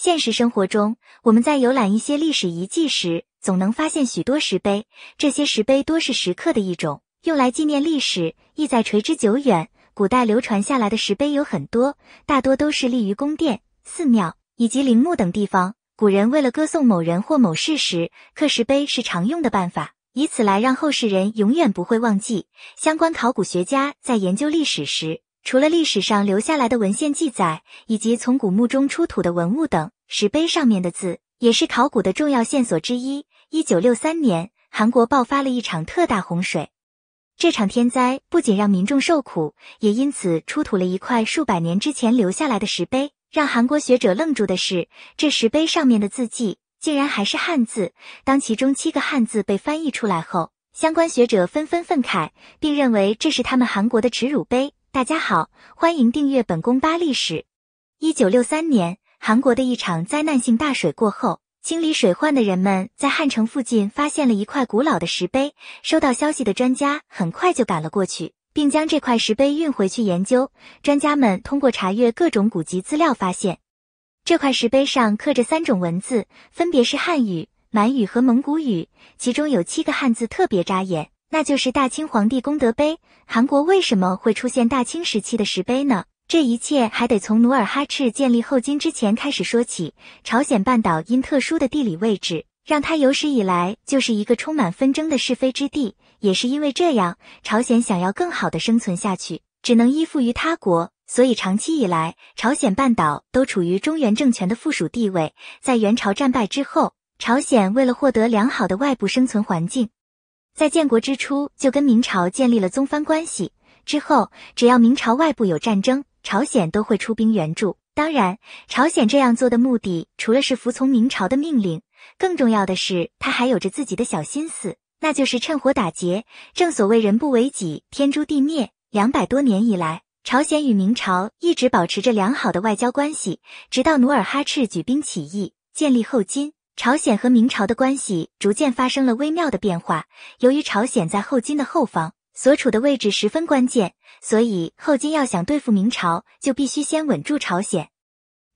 现实生活中，我们在游览一些历史遗迹时，总能发现许多石碑。这些石碑多是石刻的一种，用来纪念历史，意在垂之久远。古代流传下来的石碑有很多，大多都是立于宫殿、寺庙以及陵墓等地方。古人为了歌颂某人或某事时，刻石碑是常用的办法，以此来让后世人永远不会忘记。相关考古学家在研究历史时。除了历史上留下来的文献记载，以及从古墓中出土的文物等，石碑上面的字也是考古的重要线索之一。一九六三年，韩国爆发了一场特大洪水，这场天灾不仅让民众受苦，也因此出土了一块数百年之前留下来的石碑。让韩国学者愣住的是，这石碑上面的字迹竟然还是汉字。当其中七个汉字被翻译出来后，相关学者纷纷愤慨，并认为这是他们韩国的耻辱碑。大家好，欢迎订阅《本宫扒历史》。一九六三年，韩国的一场灾难性大水过后，清理水患的人们在汉城附近发现了一块古老的石碑。收到消息的专家很快就赶了过去，并将这块石碑运回去研究。专家们通过查阅各种古籍资料，发现这块石碑上刻着三种文字，分别是汉语、满语和蒙古语。其中有七个汉字特别扎眼。那就是大清皇帝功德碑。韩国为什么会出现大清时期的石碑呢？这一切还得从努尔哈赤建立后金之前开始说起。朝鲜半岛因特殊的地理位置，让它有史以来就是一个充满纷争的是非之地。也是因为这样，朝鲜想要更好的生存下去，只能依附于他国。所以长期以来，朝鲜半岛都处于中原政权的附属地位。在元朝战败之后，朝鲜为了获得良好的外部生存环境。在建国之初，就跟明朝建立了宗藩关系。之后，只要明朝外部有战争，朝鲜都会出兵援助。当然，朝鲜这样做的目的，除了是服从明朝的命令，更重要的是他还有着自己的小心思，那就是趁火打劫。正所谓人不为己，天诛地灭。两百多年以来，朝鲜与明朝一直保持着良好的外交关系，直到努尔哈赤举兵起义，建立后金。朝鲜和明朝的关系逐渐发生了微妙的变化。由于朝鲜在后金的后方，所处的位置十分关键，所以后金要想对付明朝，就必须先稳住朝鲜。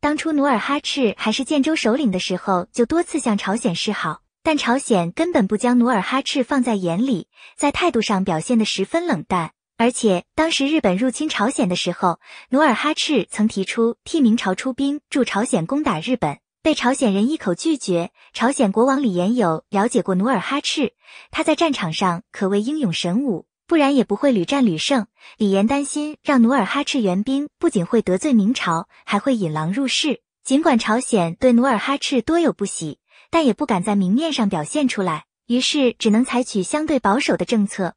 当初努尔哈赤还是建州首领的时候，就多次向朝鲜示好，但朝鲜根本不将努尔哈赤放在眼里，在态度上表现的十分冷淡。而且当时日本入侵朝鲜的时候，努尔哈赤曾提出替明朝出兵，助朝鲜攻打日本。被朝鲜人一口拒绝。朝鲜国王李延友了解过努尔哈赤，他在战场上可谓英勇神武，不然也不会屡战屡胜。李延担心让努尔哈赤援兵，不仅会得罪明朝，还会引狼入室。尽管朝鲜对努尔哈赤多有不喜，但也不敢在明面上表现出来，于是只能采取相对保守的政策。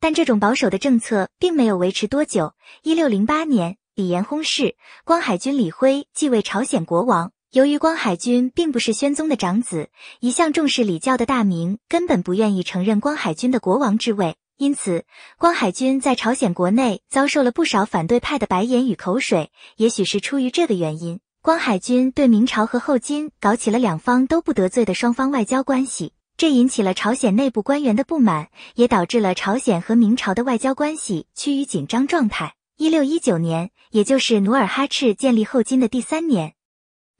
但这种保守的政策并没有维持多久。一六零八年，李延薨逝，光海军李辉继位朝鲜国王。由于光海军并不是宣宗的长子，一向重视礼教的大明根本不愿意承认光海军的国王之位，因此光海军在朝鲜国内遭受了不少反对派的白眼与口水。也许是出于这个原因，光海军对明朝和后金搞起了两方都不得罪的双方外交关系，这引起了朝鲜内部官员的不满，也导致了朝鲜和明朝的外交关系趋于紧张状态。一六一九年，也就是努尔哈赤建立后金的第三年。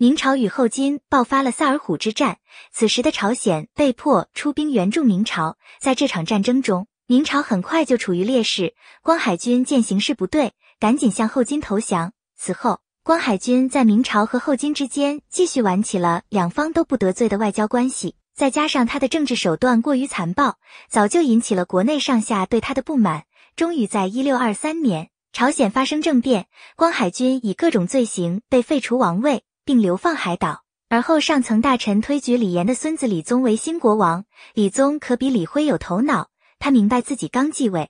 明朝与后金爆发了萨尔浒之战，此时的朝鲜被迫出兵援助明朝。在这场战争中，明朝很快就处于劣势。光海军见形势不对，赶紧向后金投降。此后，光海军在明朝和后金之间继续玩起了两方都不得罪的外交关系。再加上他的政治手段过于残暴，早就引起了国内上下对他的不满。终于，在一六二三年，朝鲜发生政变，光海军以各种罪行被废除王位。并流放海岛，而后上层大臣推举李炎的孙子李宗为新国王。李宗可比李辉有头脑，他明白自己刚继位，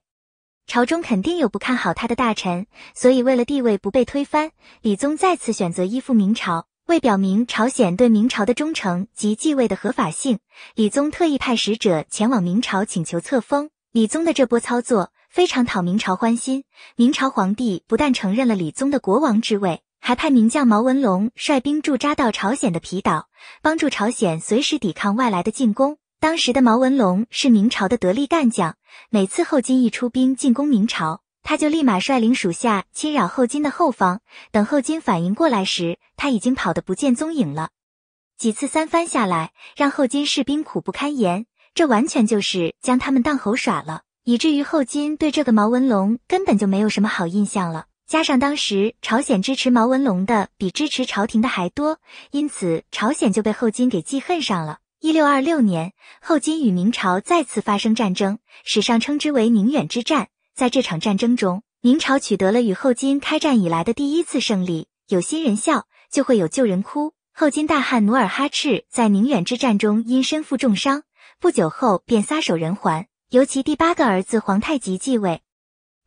朝中肯定有不看好他的大臣，所以为了地位不被推翻，李宗再次选择依附明朝。为表明朝鲜对明朝的忠诚及继位的合法性，李宗特意派使者前往明朝请求册封。李宗的这波操作非常讨明朝欢心，明朝皇帝不但承认了李宗的国王之位。还派名将毛文龙率兵驻扎到朝鲜的皮岛，帮助朝鲜随时抵抗外来的进攻。当时的毛文龙是明朝的得力干将，每次后金一出兵进攻明朝，他就立马率领属下侵扰后金的后方。等后金反应过来时，他已经跑得不见踪影了。几次三番下来，让后金士兵苦不堪言，这完全就是将他们当猴耍了，以至于后金对这个毛文龙根本就没有什么好印象了。加上当时朝鲜支持毛文龙的比支持朝廷的还多，因此朝鲜就被后金给记恨上了。一六二六年，后金与明朝再次发生战争，史上称之为宁远之战。在这场战争中，明朝取得了与后金开战以来的第一次胜利。有新人笑，就会有旧人哭。后金大汉努尔哈赤在宁远之战中因身负重伤，不久后便撒手人寰，由其第八个儿子皇太极继位。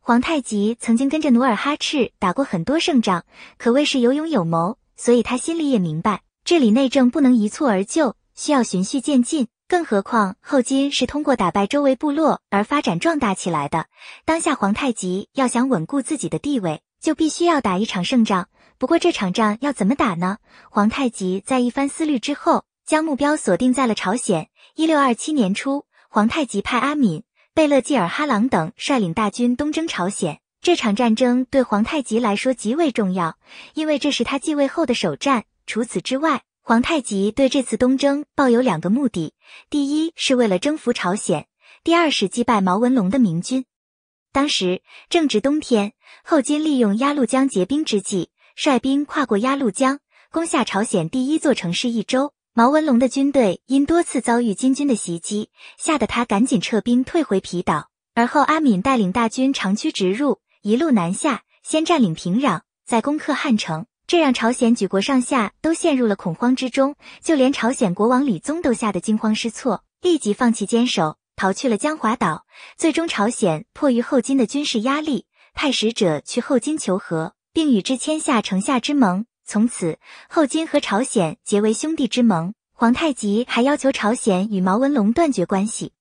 皇太极曾经跟着努尔哈赤打过很多胜仗，可谓是有勇有谋，所以他心里也明白，治理内政不能一蹴而就，需要循序渐进。更何况后金是通过打败周围部落而发展壮大起来的，当下皇太极要想稳固自己的地位，就必须要打一场胜仗。不过这场仗要怎么打呢？皇太极在一番思虑之后，将目标锁定在了朝鲜。一六二七年初，皇太极派阿敏。贝勒济尔哈朗等率领大军东征朝鲜，这场战争对皇太极来说极为重要，因为这是他继位后的首战。除此之外，皇太极对这次东征抱有两个目的：第一是为了征服朝鲜；第二是击败毛文龙的明军。当时正值冬天，后金利用鸭绿江结冰之际，率兵跨过鸭绿江，攻下朝鲜第一座城市—益州。毛文龙的军队因多次遭遇金军的袭击，吓得他赶紧撤兵退回皮岛。而后，阿敏带领大军长驱直入，一路南下，先占领平壤，再攻克汉城，这让朝鲜举国上下都陷入了恐慌之中。就连朝鲜国王李宗都吓得惊慌失措，立即放弃坚守，逃去了江华岛。最终，朝鲜迫于后金的军事压力，派使者去后金求和，并与之签下城下之盟。从此，后金和朝鲜结为兄弟之盟。皇太极还要求朝鲜与毛文龙断绝关系。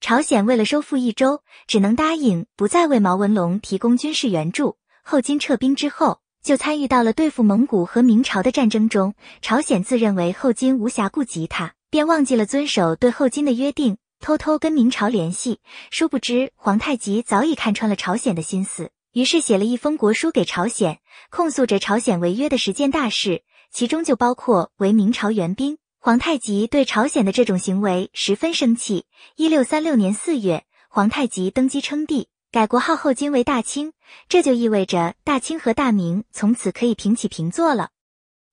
朝鲜为了收复益州，只能答应不再为毛文龙提供军事援助。后金撤兵之后，就参与到了对付蒙古和明朝的战争中。朝鲜自认为后金无暇顾及他，便忘记了遵守对后金的约定，偷偷跟明朝联系。殊不知，皇太极早已看穿了朝鲜的心思。于是写了一封国书给朝鲜，控诉着朝鲜违约的十件大事，其中就包括为明朝援兵。皇太极对朝鲜的这种行为十分生气。一六三六年四月，皇太极登基称帝，改国号后金为大清，这就意味着大清和大明从此可以平起平坐了。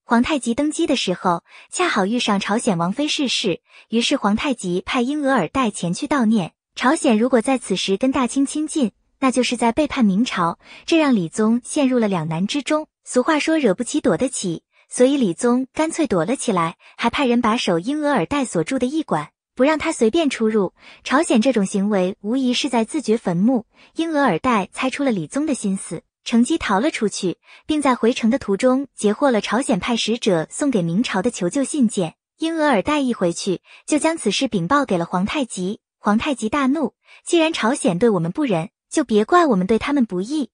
皇太极登基的时候，恰好遇上朝鲜王妃逝世，于是皇太极派英俄尔岱前去悼念。朝鲜如果在此时跟大清亲近，那就是在背叛明朝，这让李宗陷入了两难之中。俗话说，惹不起躲得起，所以李宗干脆躲了起来，还派人把守英额尔岱所住的驿馆，不让他随便出入。朝鲜这种行为无疑是在自掘坟墓。英额尔岱猜出了李宗的心思，乘机逃了出去，并在回城的途中截获了朝鲜派使者送给明朝的求救信件。英额尔岱一回去，就将此事禀报给了皇太极。皇太极大怒，既然朝鲜对我们不仁。就别怪我们对他们不义。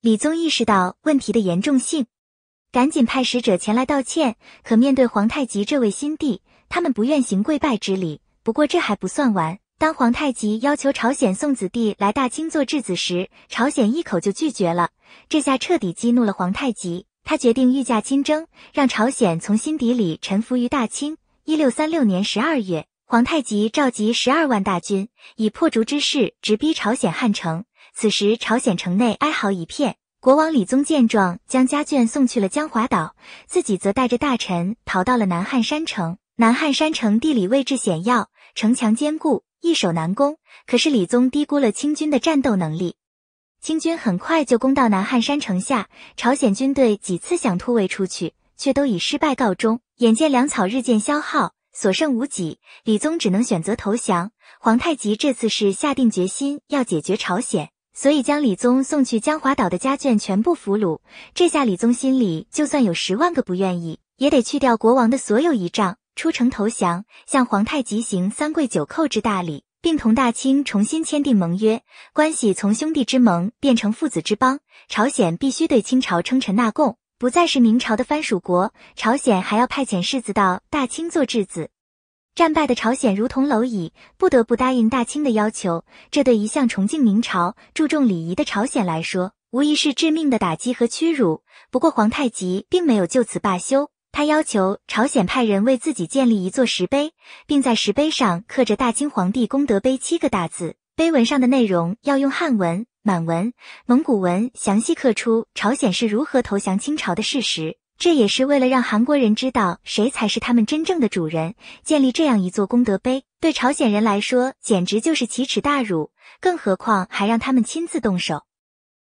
李宗意识到问题的严重性，赶紧派使者前来道歉。可面对皇太极这位新帝，他们不愿行跪拜之礼。不过这还不算完，当皇太极要求朝鲜送子弟来大清做质子时，朝鲜一口就拒绝了。这下彻底激怒了皇太极，他决定御驾亲征，让朝鲜从心底里臣服于大清。一六三六年十二月，皇太极召集十二万大军，以破竹之势直逼朝鲜汉城。此时，朝鲜城内哀嚎一片。国王李宗见状，将家眷送去了江华岛，自己则带着大臣逃到了南汉山城。南汉山城地理位置险要，城墙坚固，易守难攻。可是李宗低估了清军的战斗能力，清军很快就攻到南汉山城下。朝鲜军队几次想突围出去，却都以失败告终。眼见粮草日渐消耗，所剩无几，李宗只能选择投降。皇太极这次是下定决心要解决朝鲜。所以将李宗送去江华岛的家眷全部俘虏，这下李宗心里就算有十万个不愿意，也得去掉国王的所有仪仗，出城投降，向皇太极行三跪九叩之大礼，并同大清重新签订盟约，关系从兄弟之盟变成父子之邦。朝鲜必须对清朝称臣纳贡，不再是明朝的藩属国，朝鲜还要派遣世子到大清做质子。战败的朝鲜如同蝼蚁，不得不答应大清的要求。这对一向崇敬明朝、注重礼仪的朝鲜来说，无疑是致命的打击和屈辱。不过，皇太极并没有就此罢休，他要求朝鲜派人为自己建立一座石碑，并在石碑上刻着“大清皇帝功德碑”七个大字。碑文上的内容要用汉文、满文、蒙古文详细刻出朝鲜是如何投降清朝的事实。这也是为了让韩国人知道谁才是他们真正的主人。建立这样一座功德碑，对朝鲜人来说简直就是奇耻大辱，更何况还让他们亲自动手。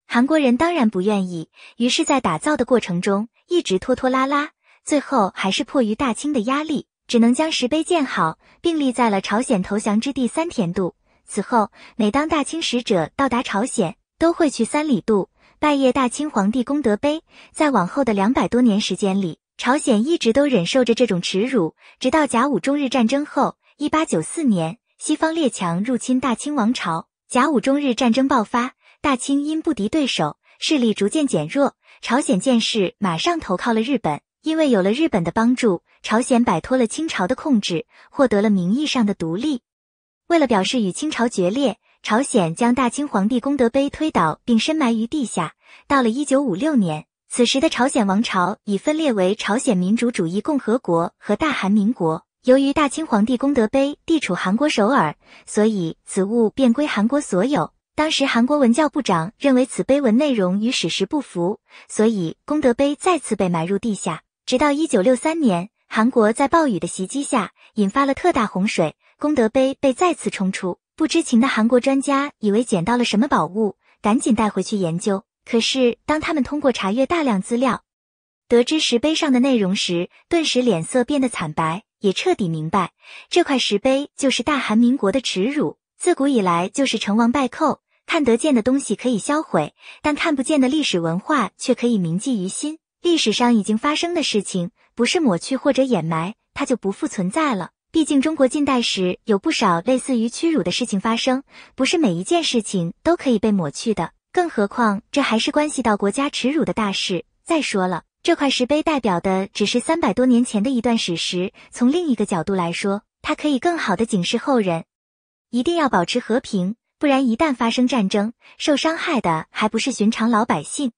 韩国人当然不愿意，于是，在打造的过程中一直拖拖拉拉，最后还是迫于大清的压力，只能将石碑建好，并立在了朝鲜投降之地三田渡。此后，每当大清使者到达朝鲜，都会去三里渡。拜谒大清皇帝功德碑，在往后的两百多年时间里，朝鲜一直都忍受着这种耻辱。直到甲午中日战争后，一八九四年，西方列强入侵大清王朝，甲午中日战争爆发，大清因不敌对手，势力逐渐减弱。朝鲜见势，马上投靠了日本。因为有了日本的帮助，朝鲜摆脱了清朝的控制，获得了名义上的独立。为了表示与清朝决裂，朝鲜将大清皇帝功德碑推倒并深埋于地下。到了一九五六年，此时的朝鲜王朝已分裂为朝鲜民主主义共和国和大韩民国。由于大清皇帝功德碑地处韩国首尔，所以此物便归韩国所有。当时韩国文教部长认为此碑文内容与史实不符，所以功德碑再次被埋入地下。直到一九六三年，韩国在暴雨的袭击下引发了特大洪水，功德碑被再次冲出。不知情的韩国专家以为捡到了什么宝物，赶紧带回去研究。可是，当他们通过查阅大量资料，得知石碑上的内容时，顿时脸色变得惨白，也彻底明白这块石碑就是大韩民国的耻辱。自古以来就是成王败寇，看得见的东西可以销毁，但看不见的历史文化却可以铭记于心。历史上已经发生的事情，不是抹去或者掩埋，它就不复存在了。毕竟中国近代史有不少类似于屈辱的事情发生，不是每一件事情都可以被抹去的。更何况，这还是关系到国家耻辱的大事。再说了，这块石碑代表的只是三百多年前的一段史实。从另一个角度来说，它可以更好的警示后人，一定要保持和平，不然一旦发生战争，受伤害的还不是寻常老百姓。